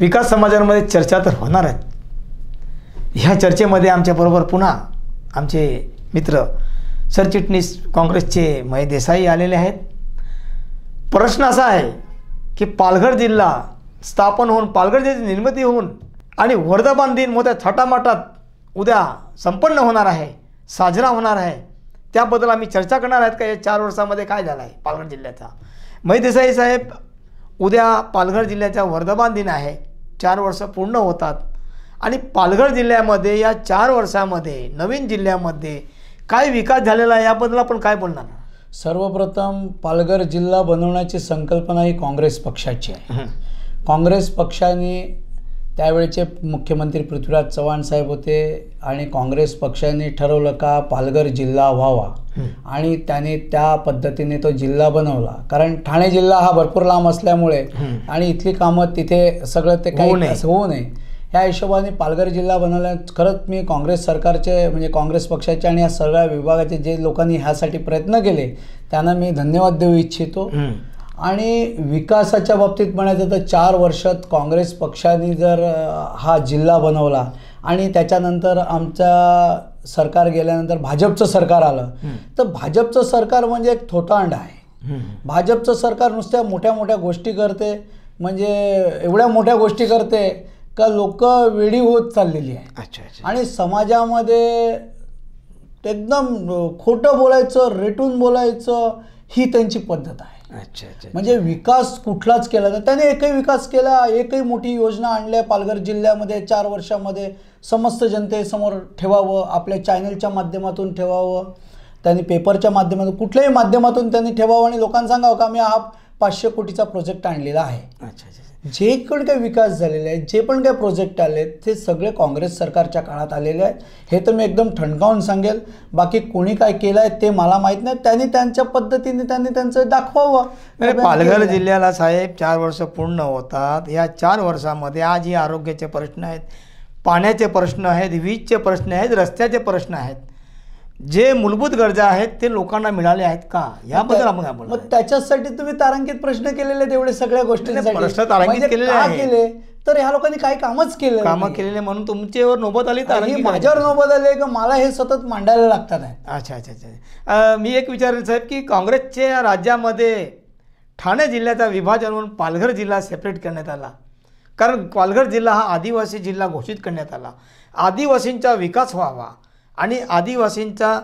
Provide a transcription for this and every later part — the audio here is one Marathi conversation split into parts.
विकास समाजांमध्ये चर्चा तर होणार आहेत ह्या चर्चेमध्ये आमच्याबरोबर पुन्हा आमचे मित्र सरचिटणीस काँग्रेसचे मय देसाई आलेले आहेत प्रश्न असा आहे की पालघर जिल्हा स्थापन होऊन पालघर जिल्ह्याची निर्मिती होऊन आणि वर्धापान दिन मोठ्या थाटामाटात उद्या संपन्न होणार आहे साजरा होणार आहे त्याबद्दल आम्ही चर्चा करणार आहेत का या चार वर्षामध्ये काय झालं आहे पालघर जिल्ह्याचा मय देसाई साहेब उद्या पालघर जिल्ह्याचा वर्धमान दिन आहे चार वर्ष पूर्ण होतात आणि पालघर जिल्ह्यामध्ये या चार वर्षामध्ये नवीन जिल्ह्यामध्ये काय विकास झालेला आहे याबद्दल आपण काय बोलणार सर्वप्रथम पालघर जिल्हा बनवण्याची संकल्पना ही काँग्रेस पक्षाची आहे काँग्रेस पक्षाने त्यावेळचे मुख्यमंत्री पृथ्वीराज चव्हाण साहेब होते आणि काँग्रेस पक्षाने ठरवलं का पालघर जिल्हा व्हावा आणि त्याने त्या पद्धतीने तो जिल्हा बनवला कारण ठाणे जिल्हा हा भरपूर लांब असल्यामुळे आणि इथली कामं तिथे सगळं ते काही होऊ नये ह्या हिशोबाने पालघर जिल्हा बनवल्या खरंच मी काँग्रेस सरकारचे म्हणजे काँग्रेस पक्षाचे आणि या सगळ्या विभागाचे जे लोकांनी ह्यासाठी प्रयत्न केले त्यांना मी धन्यवाद देऊ इच्छितो आणि विकासाच्या बाबतीत म्हणायचं तर चार वर्षात काँग्रेस पक्षाने जर हा जिल्हा बनवला आणि त्याच्यानंतर आमच्या सरकार गेल्यानंतर भाजपचं सरकार आलं तर भाजपचं सरकार म्हणजे एक थोटांड आहे भाजपचं सरकार नुसत्या मोठ्या मोठ्या गोष्टी करते म्हणजे एवढ्या मोठ्या गोष्टी करते का लोक वेडी होत चाललेली आहे आणि समाजामध्ये एकदम खोटं बोलायचं रेटून बोलायचं ही त्यांची पद्धत आहे अच्छा अच्छा म्हणजे विकास कुठलाच केला तर त्याने एकही विकास केला एकही मोठी योजना आणल्या पालघर जिल्ह्यामध्ये चार वर्षामध्ये समस्त जनतेसमोर ठेवावं आपल्या चॅनलच्या माध्यमातून ठेवावं त्यांनी पेपरच्या माध्यमातून कुठल्याही माध्यमातून त्यांनी ठेवावं आणि लोकांना सांगावं का मी हा पाचशे कोटीचा प्रोजेक्ट आणलेला आहे अच्छा अच्छा जे पण काही विकास झालेले आहेत जे पण काही प्रोजेक्ट आले आहेत ते सगळे काँग्रेस सरकारच्या काळात आलेले आहेत हे तर मी एकदम ठणकावून सांगेल बाकी कोणी काय केलं आहे ते मला माहीत नाही त्यांनी त्यांच्या पद्धतीने त्यांनी त्यांचं दाखवावं पालघर जिल्ह्याला साहेब चार वर्ष पूर्ण होतात या चार वर्षामध्ये आज ही आरोग्याचे प्रश्न आहेत पाण्याचे प्रश्न आहेत वीजचे प्रश्न आहेत रस्त्याचे प्रश्न आहेत जे मूलभूत गरजा आहेत ते लोकांना मिळाले आहेत का याबद्दल आपण आपण मग त्याच्यासाठी तुम्ही तारांकित प्रश्न केलेले तेवढे सगळ्या गोष्टी प्रश्न तारांकित म्हणजे केलेले तर ह्या लोकांनी काही कामच केलं काम केलेले म्हणून तुमच्यावर नोबत आली तर माझ्यावर नोबत आली की मला हे सतत मांडायला लागतात अच्छा अच्छा अच्छा मी एक विचारेल साहेब की काँग्रेसच्या राज्यामध्ये ठाणे जिल्ह्याचा विभाजन म्हणून पालघर जिल्हा सेपरेट करण्यात आला कारण पालघर जिल्हा हा आदिवासी जिल्हा घोषित करण्यात आला आदिवासींचा विकास व्हावा आणि आदिवासींचा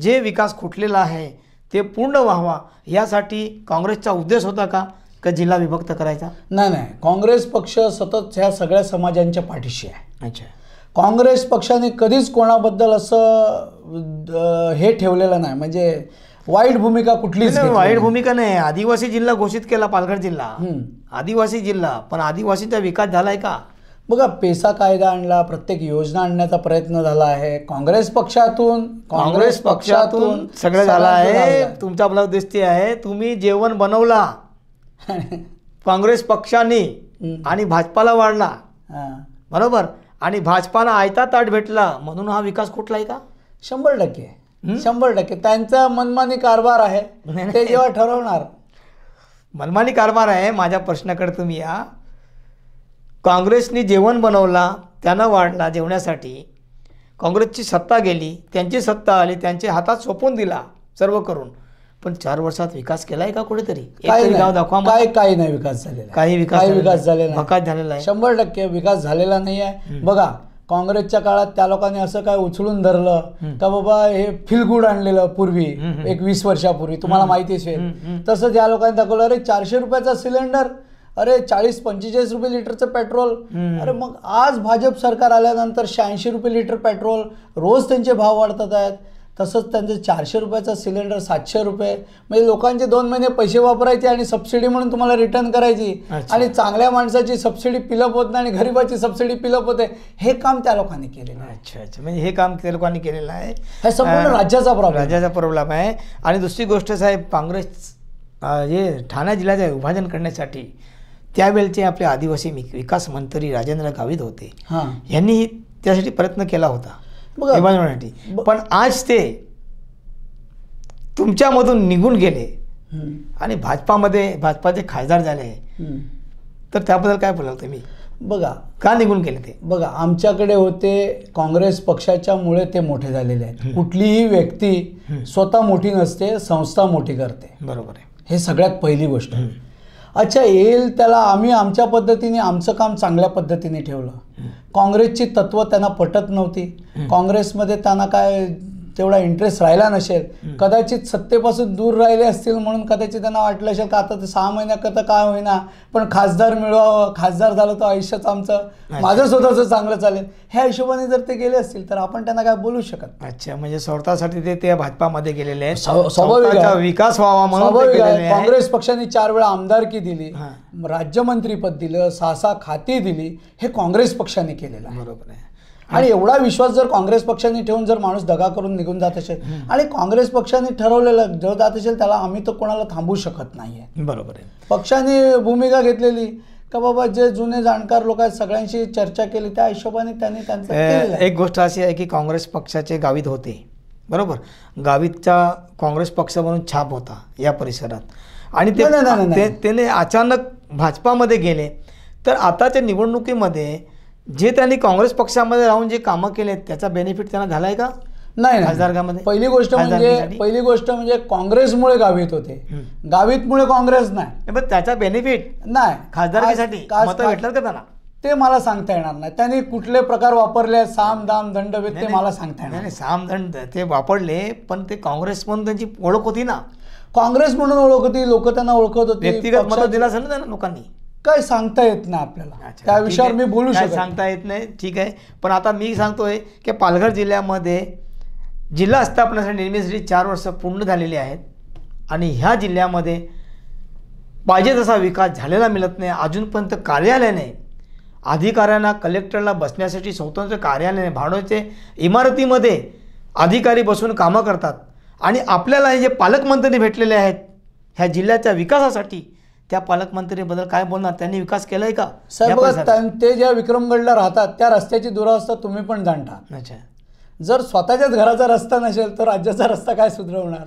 जे विकास खुटलेला आहे ते पूर्ण व्हावा यासाठी काँग्रेसचा उद्देश होता का का जिल्हा विभक्त करायचा नाही नाही काँग्रेस पक्ष सतत ह्या सगळ्या समाजांच्या पाठीशी आहे अच्छा काँग्रेस पक्षाने कधीच कोणाबद्दल असं हे ठेवलेलं नाही म्हणजे वाईट भूमिका कुठलीच वाईट भूमिका नाही आदिवासी जिल्हा घोषित केला पालघर जिल्हा आदिवासी जिल्हा पण आदिवासीचा विकास झालाय का बघा पेसा कायदा आणला प्रत्येक योजना आणण्याचा प्रयत्न झाला आहे काँग्रेस पक्षातून काँग्रेस पक्षातून सगळं झालं आहे तुमचा आपला दिसते आहे तुम्ही जेवण बनवला काँग्रेस पक्षाने आणि भाजपाला वाढला बरोबर आणि भाजपाला आयता ताट भेटला म्हणून हा विकास कुठला आहे का शंभर टक्के शंभर टक्के त्यांचा मनमानी कारभार आहे ते जेव्हा ठरवणार मनमानी कारभार आहे माझ्या प्रश्नाकडे तुम्ही या काँग्रेसने जेवण बनवला त्यांना वाढला जेवण्यासाठी काँग्रेसची सत्ता गेली त्यांची सत्ता आली त्यांच्या हातात सोपून दिला सर्व करून पण चार वर्षात विकास केला आहे का कुठेतरी काही गाव दाखवा काय काही नाही विकास झालेला काही विकास विकास झालेला झालेला आहे शंभर टक्के विकास झालेला नाही आहे बघा काँग्रेसच्या काळात त्या लोकांनी असं काय उचलून धरलं का बाबा हे फिलगुड आणलेलं पूर्वी एक वीस वर्षापूर्वी तुम्हाला माहिती असेल तसं त्या लोकांनी दाखवलं अरे चारशे रुपयाचा सिलेंडर अरे चाळीस पंचेचाळीस रुपये लिटरचं पेट्रोल अरे मग आज भाजप सरकार आल्यानंतर शहाऐंशी रुपये लिटर पेट्रोल रोज त्यांचे भाव वाढतात आहेत तसंच त्यांचे चारशे रुपयाचा सिलेंडर सातशे रुपये म्हणजे लोकांचे दोन महिने पैसे वापरायचे आणि सबसिडी म्हणून तुम्हाला रिटर्न करायची आणि चांगल्या माणसाची सबसिडी पिलप होत नाही आणि गरीबाची सबसिडी पिलप होते हे काम त्या लोकांनी केलेलं आहे अच्छा अच्छा म्हणजे हे काम त्या लोकांनी केलेलं आहे हे संपूर्ण राज्याचा प्रॉब्लेम राज्याचा प्रॉब्लेम आहे आणि दुसरी गोष्ट साहेब काँग्रेस हे ठाणे जिल्ह्याचे विभाजन करण्यासाठी त्यावेळचे आपले आदिवासी विकास मंत्री राजेंद्र गावित होते यांनी त्यासाठी प्रयत्न केला होता विभाजनासाठी पण आज ते तुमच्यामधून निघून गेले आणि भाजपामध्ये भाजपाचे खासदार झाले तर त्याबद्दल काय बोलाल तुम्ही बघा का निघून गेले ते बघा आमच्याकडे होते काँग्रेस पक्षाच्या मुळे ते मोठे झालेले आहेत कुठलीही व्यक्ती स्वतः मोठी नसते संस्था मोठी करते बरोबर आहे हे सगळ्यात पहिली गोष्ट अच्छा येईल त्याला आम्ही आमच्या पद्धतीने आमचं काम चांगल्या पद्धतीने ठेवलं काँग्रेसची तत्व त्यांना पटत नव्हती काँग्रेसमध्ये त्यांना काय तेवढा इंटरेस्ट राहिला नसेल कदाचित सत्तेपासून दूर राहिले असतील म्हणून कदाचित त्यांना वाटलं असेल का आता ते सहा महिन्याकरता काय होईना पण खासदार मिळवावं खासदार झालं तर आयुष्याचं आमचं माझं स्वतःचं चांगलं चालेल ह्या हिशोबाने जर ते गेले असतील तर आपण त्यांना काय बोलू शकत अच्छा म्हणजे स्वतःसाठी ते त्या भाजपामध्ये गेलेले आहेत विकास व्हावा म्हणून काँग्रेस पक्षाने चार वेळा आमदारकी दिली राज्यमंत्रीपद दिलं सहा सहा खाती दिली हे काँग्रेस पक्षाने केलेलं बरोबर आहे आणि एवढा विश्वास जर काँग्रेस पक्षाने ठेवून जर माणूस दगा करून निघून जात असेल आणि काँग्रेस पक्षाने ठरवलेलं जर जात असेल त्याला आम्ही तर कोणाला थांबू शकत नाहीये बरोबर आहे पक्षाने भूमिका घेतलेली का बाबा जे जुने जाणकार लोक आहेत सगळ्यांशी चर्चा केली त्या हिशोबाने त्यांनी त्यांचं एक गोष्ट अशी आहे की काँग्रेस पक्षाचे गावित होते बरोबर गावितचा काँग्रेस पक्ष म्हणून छाप होता या परिसरात आणि ते त्याने अचानक भाजपामध्ये गेले तर आताच्या निवडणुकीमध्ये जे त्यांनी काँग्रेस पक्षामध्ये राहून जे कामं केले त्याचा बेनिफिट त्यांना झालाय का नाही खासदारगामध्ये पहिली गोष्ट म्हणजे पहिली गोष्ट म्हणजे काँग्रेसमुळे गावित होते गावीतमुळे काँग्रेस नाही त्याचा बेनिफिट नाही खासदारकीसाठी भेटलं का त्यांना ते मला सांगता येणार नाही त्यांनी कुठले प्रकार वापरले साम दाम दंड ते मला सांगता येणार नाही साम दंड ते वापरले पण ते काँग्रेस म्हणून त्यांची ओळख होती ना काँग्रेस म्हणून ओळख होती लोक त्यांना ओळखत होते व्यक्तिगत मत दिला असेल ना त्यांना लोकांनी काय सांगता येत नाही आपल्याला त्या विषयावर मी बोलू शकतो सांगता येत नाही ठीक आहे पण आता मी सांगतोय की पालघर जिल्ह्यामध्ये जिल्हा स्थापनासाठी निर्मितीसाठी चार वर्ष पूर्ण झालेली आहेत आणि ह्या जिल्ह्यामध्ये पाहिजे तसा विकास झालेला मिळत नाही अजूनपर्यंत कार्यालय नाही अधिकाऱ्यांना कलेक्टरला बसण्यासाठी स्वतंत्र नाही भाडोचे इमारतीमध्ये अधिकारी बसून कामं करतात आणि आपल्याला हे जे पालकमंत्री भेटलेले आहेत ह्या जिल्ह्याच्या विकासासाठी त्या पालकमंत्री बद्दल काय बोलणार त्यांनी विकास केलाय का साहेब ते ज्या विक्रमगडला राहतात त्या रस्त्याची दुरावस्था तुम्ही पण जाणता अच्छा जर स्वतःच्याच घराचा रस्ता नसेल तर राज्याचा रस्ता काय सुधारवणार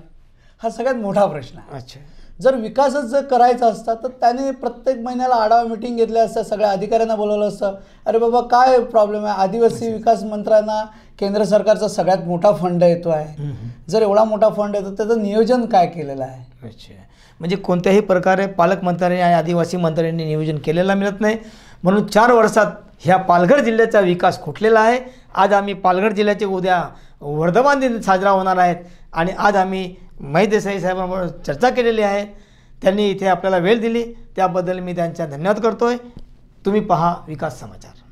हा सगळ्यात मोठा प्रश्न आहे अच्छा जर विकासच जर करायचा असता तर त्याने प्रत्येक महिन्याला आढावा मिटिंग घेतल्या असतं सगळ्या अधिकाऱ्यांना बोलवलं असतं अरे बाबा काय प्रॉब्लेम आहे आदिवासी विकास मंत्र्यांना केंद्र सरकारचा सगळ्यात मोठा फंड येतो आहे जर एवढा मोठा फंड येतो त्याचं नियोजन काय केलेलं आहे अच्छा म्हणजे कोणत्याही प्रकारे पालकमंत्र्यांनी आणि आदिवासी मंत्र्यांनी नियोजन केलेला मिळत नाही म्हणून चार वर्षात ह्या पालघर जिल्ह्याचा विकास खुटलेला आहे आज आम्ही पालघर जिल्ह्याचे उद्या वर्धमान दिन साजरा होणार आहेत आणि आज आम्ही मही देसाई साहेबांबरोबर चर्चा केलेली आहे त्यांनी इथे आपल्याला वेळ दिली त्याबद्दल मी त्यांचा धन्यवाद करतो आहे तुम्ही पहा विकास समाचार